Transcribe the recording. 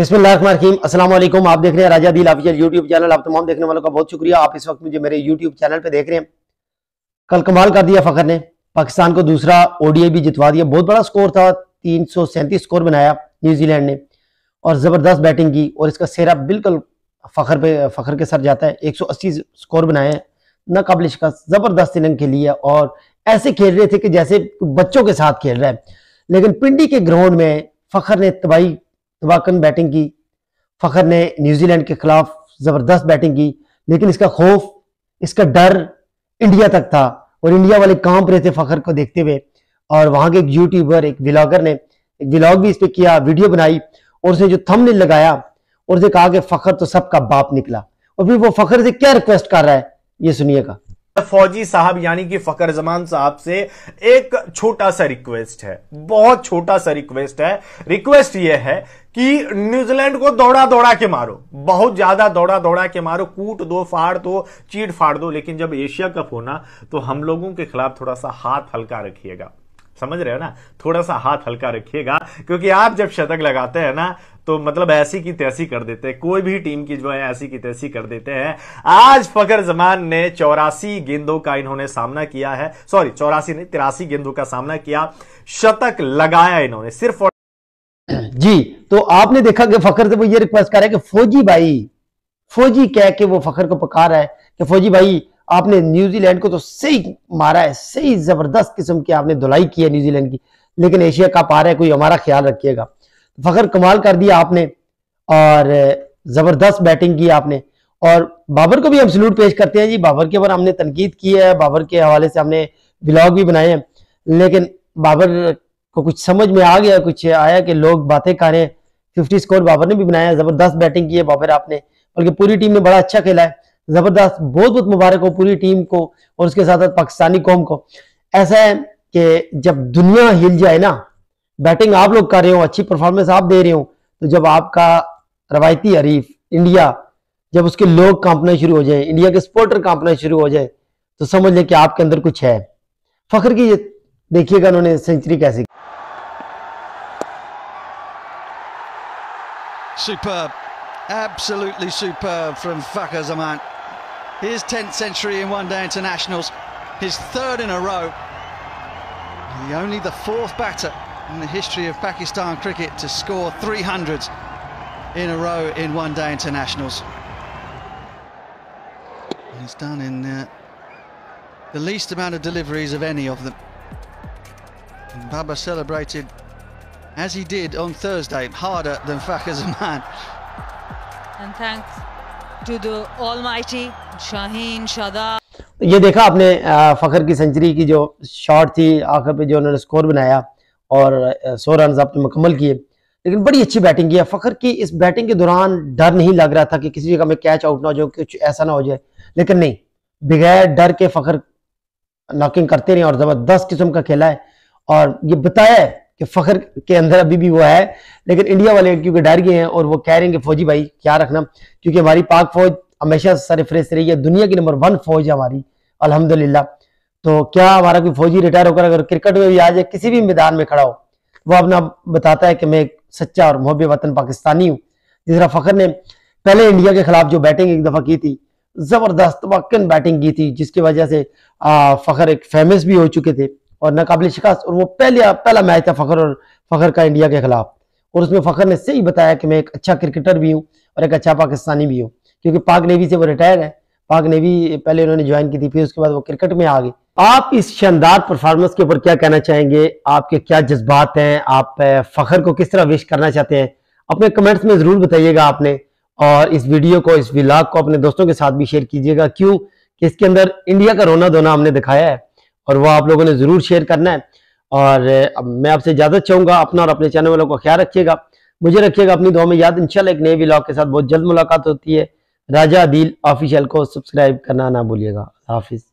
बिस्मिल्लाम अस्सलाम वालेकुम आप देख रहे हैं राजा दिल ऑफिशियल यूट्यूब चैनल आप तमाम देखने वालों का बहुत शुक्रिया आप इस वक्त मुझे मेरे यूट्यूब चैनल पे देख रहे हैं कल कमाल कर दिया फखर ने पाकिस्तान को दूसरा ओडीआई भी जितवा दिया बहुत बड़ा स्कोर था तीन स्कोर बनाया न्यूजीलैंड ने और ज़बरदस्त बैटिंग की और इसका सेहरा बिल्कुल फ़खर पे फ़खर के सर जाता है एक स्कोर बनाया नाकबिल शिकस्त ज़बरदस्त इनिंग खेली है और ऐसे खेल रहे थे कि जैसे बच्चों के साथ खेल रहा है लेकिन पिंडी के ग्राउंड में फ़खर ने तबाही तबाकन बैटिंग की फ़खर ने न्यूजीलैंड के खिलाफ ज़बरदस्त बैटिंग की लेकिन इसका खौफ इसका डर इंडिया तक था और इंडिया वाले काम रहे थे फ़खर को देखते हुए और वहां के एक यूट्यूबर एक व्लागर ने एक व्लाग भी इस पर किया वीडियो बनाई और उसने जो थम लगाया और उसे कहा कि फ़खर तो सबका बाप निकला और फिर वो फ़खर से क्या रिक्वेस्ट कर रहा है ये सुनिएगा फौजी साहब यानी कि फकर जमान साहब से एक छोटा सा रिक्वेस्ट है बहुत छोटा सा रिक्वेस्ट है रिक्वेस्ट यह है कि न्यूजीलैंड को दौड़ा दौड़ा के मारो बहुत ज्यादा दौड़ा दौड़ा के मारो कूट दो फाड़ दो चीट फाड़ दो लेकिन जब एशिया कप होना तो हम लोगों के खिलाफ थोड़ा सा हाथ हल्का रखिएगा समझ रहे हो ना थोड़ा सा हाथ हल्का रखिएगा क्योंकि आप जब शतक लगाते हैं ना तो मतलब ऐसी की तैसी कर देते हैं कोई भी टीम की जो है ऐसी की तैसी कर देते हैं आज फकर जमान ने चौरासी गेंदों का इन्होंने सामना किया है सॉरी चौरासी नहीं तिरासी गेंदों का सामना किया शतक लगाया इन्होंने सिर्फ जी तो आपने देखा कि फखर से वो ये रिक्वेस्ट कर रहा है कि फौजी भाई फौजी कह के वो फखर को पका रहा है कि फौजी भाई आपने न्यूजीलैंड को तो सही मारा है सही जबरदस्त किस्म की आपने धुलाई की है न्यूजीलैंड की लेकिन एशिया कप आ रहा है कोई हमारा ख्याल रखिएगा फखर कमाल कर दिया आपने और जबरदस्त बैटिंग की आपने और बाबर को भी हम सल्यूट पेश करते हैं जी बाबर के ऊपर हमने तनकीद की है बाबर के हवाले से हमने ब्लॉग भी बनाए हैं लेकिन बाबर को कुछ समझ में आ गया कुछ आया कि लोग बातें कर रहे हैं फिफ्टी स्कोर बाबर ने भी बनाया जबरदस्त बैटिंग की है बाबर आपने बल्कि पूरी टीम ने बड़ा अच्छा खेला है जबरदस्त बहुत बहुत मुबारक हो पूरी टीम को और उसके साथ साथ पाकिस्तानी कौम को ऐसा है कि जब दुनिया हिल जाए ना बैटिंग आप लोग कर रहे हो अच्छी परफॉर्मेंस आप दे रहे हो तो जब आपका रवायती हरीफ इंडिया जब उसके लोग कांपना शुरू हो जाए इंडिया के सपोर्टर कांपना शुरू हो जाए तो समझ लें कि आपके अंदर कुछ है फख्र की देखिएगा उन्होंने सेंचुरी कैसे Superb, absolutely superb from Fakhar Zaman. His 10th century in one day internationals, his third in a row. The only the fourth batter in the history of Pakistan cricket to score 300s in a row in one day internationals. He's done in uh, the least amount of deliveries of any of them. And Baba celebrated as he did on Thursday, harder than Fak as a man. And thanks to the almighty Shaheen Shada. ये देखा आपने फ़खर की century की जो shot थी आखिर पे जो उन्होंने स्कोर बनाया और सौ रन आपने मुकम्मल किए लेकिन बड़ी अच्छी बैटिंग की है फ़खर की इस बैटिंग के दौरान डर नहीं लग रहा था कि किसी जगह में कैच आउट ना हो जाए कुछ ऐसा ना हो जाए लेकिन नहीं बगैर डर के फ़खर नॉकिंग करते रहे और ज़बरदस्त किस्म का खेला है और ये बताया है कि फखर के अंदर अभी भी वो है लेकिन इंडिया वाले क्योंकि डर गए हैं और वो कह रहे हैं कि फौजी भाई क्या रखना क्योंकि हमारी पाक फौज हमेशा फ्रेस रही है दुनिया की नंबर वन फौज है हमारी अलहमदिल्ला तो क्या हमारा कोई फौजी रिटायर होकर अगर क्रिकेट में भी आ जाए किसी भी मैदान में खड़ा हो वो अपना बताता है कि मैं सच्चा और मोहब वतन पाकिस्तानी हूँ जिस तरह फखर ने पहले इंडिया के खिलाफ जो बैटिंग एक दफ़ा की थी ज़बरदस्त वाकन बैटिंग की थी जिसकी वजह से फ़खर एक फेमस भी हो चुके थे और नाकबिल शिकस्त और वो पहले पहला मैच था फ़खर और फ़खर का इंडिया के खिलाफ और उसमें फ़खर ने सही बताया कि मैं एक अच्छा क्रिकेटर भी हूँ और एक अच्छा पाकिस्तानी भी हूँ क्योंकि पाक नेवी से वो रिटायर है पाक नेवी पहले उन्होंने ज्वाइन की थी फिर उसके बाद वो क्रिकेट में आ गए आप इस शानदार परफॉर्मेंस के ऊपर क्या कहना चाहेंगे आपके क्या जज्बात हैं आप फ़खर को किस तरह विश करना चाहते हैं अपने कमेंट्स में ज़रूर बताइएगा आपने और इस वीडियो को इस विलाग को अपने दोस्तों के साथ भी शेयर कीजिएगा क्यों कि इसके अंदर इंडिया का रोना धोना हमने दिखाया है और वह आप लोगों ने ज़रूर शेयर करना है और मैं आपसे इजाज़त चाहूंगा अपना और अपने चैनल वालों को ख्याल रखिएगा मुझे रखिएगा अपनी दो में याद इंशाल्लाह एक नए ब्लॉग के साथ बहुत जल्द मुलाकात होती है राजा दिल ऑफिशियल को सब्सक्राइब करना ना भूलिएगा हाफिज़